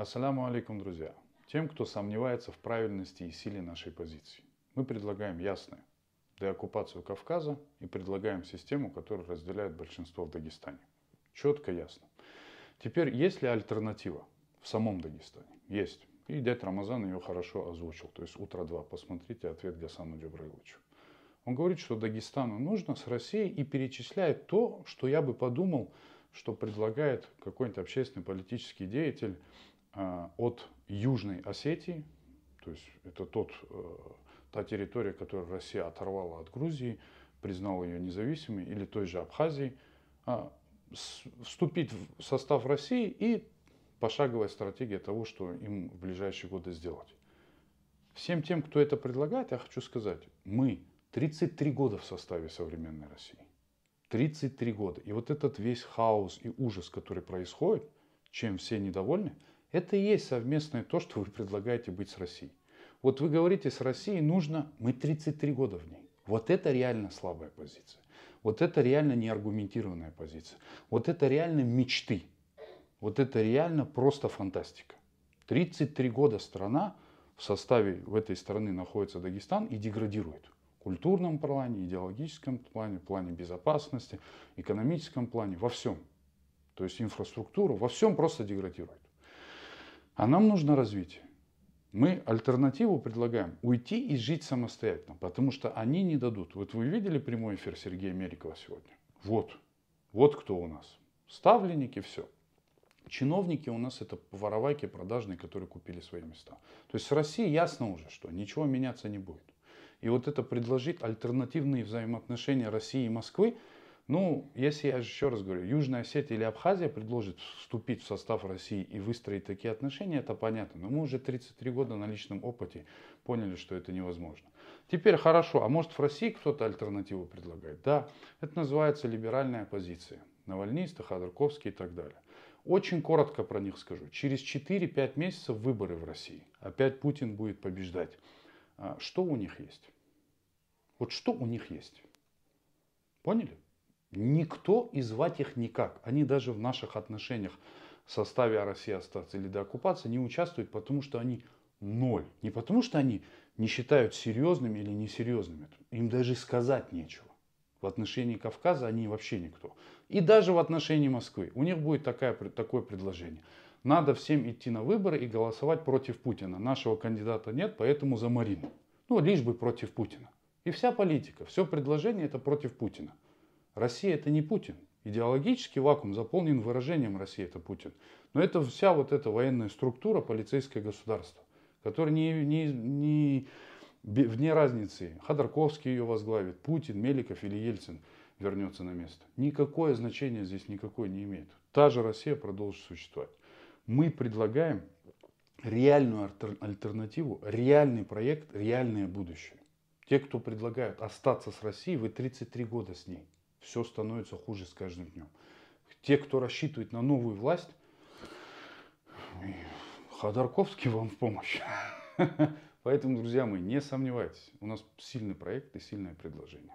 Ассаламу алейкум, друзья. Тем, кто сомневается в правильности и силе нашей позиции, мы предлагаем ясное – деоккупацию Кавказа и предлагаем систему, которую разделяет большинство в Дагестане. Четко, ясно. Теперь, есть ли альтернатива в самом Дагестане? Есть. И дядь Рамазан ее хорошо озвучил. То есть утро два. Посмотрите ответ Гасану Джабраиловичу. Он говорит, что Дагестану нужно с Россией и перечисляет то, что я бы подумал, что предлагает какой-нибудь общественный политический деятель а, от Южной Осетии, то есть это тот, э, та территория, которую Россия оторвала от Грузии, признала ее независимой, или той же Абхазии, а, вступить в состав России и пошаговая стратегия того, что им в ближайшие годы сделать. Всем тем, кто это предлагает, я хочу сказать, мы 33 года в составе современной России. 33 года. И вот этот весь хаос и ужас, который происходит, чем все недовольны – это и есть совместное то, что вы предлагаете быть с Россией. Вот вы говорите, с Россией нужно, мы 33 года в ней. Вот это реально слабая позиция. Вот это реально неаргументированная позиция. Вот это реально мечты. Вот это реально просто фантастика. 33 года страна, в составе в этой страны находится Дагестан и деградирует. В культурном плане, идеологическом плане, в плане безопасности, экономическом плане, во всем. То есть инфраструктура во всем просто деградирует. А нам нужно развитие. Мы альтернативу предлагаем уйти и жить самостоятельно, потому что они не дадут. Вот вы видели прямой эфир Сергея Мерикова сегодня? Вот, вот кто у нас. Ставленники, все. Чиновники у нас это воровайки продажные, которые купили свои места. То есть с Россией ясно уже, что ничего меняться не будет. И вот это предложить альтернативные взаимоотношения России и Москвы, ну, если я еще раз говорю, Южная Осетия или Абхазия предложит вступить в состав России и выстроить такие отношения, это понятно. Но мы уже 33 года на личном опыте поняли, что это невозможно. Теперь хорошо, а может в России кто-то альтернативу предлагает? Да, это называется либеральная оппозиция. Навальнисты, Ходорковский и так далее. Очень коротко про них скажу. Через 4-5 месяцев выборы в России. Опять Путин будет побеждать. А, что у них есть? Вот что у них есть? Поняли? никто и звать их никак. Они даже в наших отношениях в составе России остаться или до не участвуют, потому что они ноль. Не потому что они не считают серьезными или несерьезными. Им даже сказать нечего. В отношении Кавказа они вообще никто. И даже в отношении Москвы. У них будет такая, такое предложение. Надо всем идти на выборы и голосовать против Путина. Нашего кандидата нет, поэтому за Марину. Ну, лишь бы против Путина. И вся политика, все предложение это против Путина. Россия это не Путин. Идеологический вакуум заполнен выражением Россия это Путин. Но это вся вот эта военная структура, полицейское государство, которое не, не, не, вне разницы, Ходорковский ее возглавит, Путин, Меликов или Ельцин вернется на место. Никакое значение здесь никакое не имеет. Та же Россия продолжит существовать. Мы предлагаем реальную альтернативу, реальный проект, реальное будущее. Те, кто предлагают остаться с Россией, вы 33 года с ней все становится хуже с каждым днем. Те, кто рассчитывает на новую власть, Ходорковский вам в помощь. Поэтому, друзья мои, не сомневайтесь, у нас сильный проект и сильное предложение.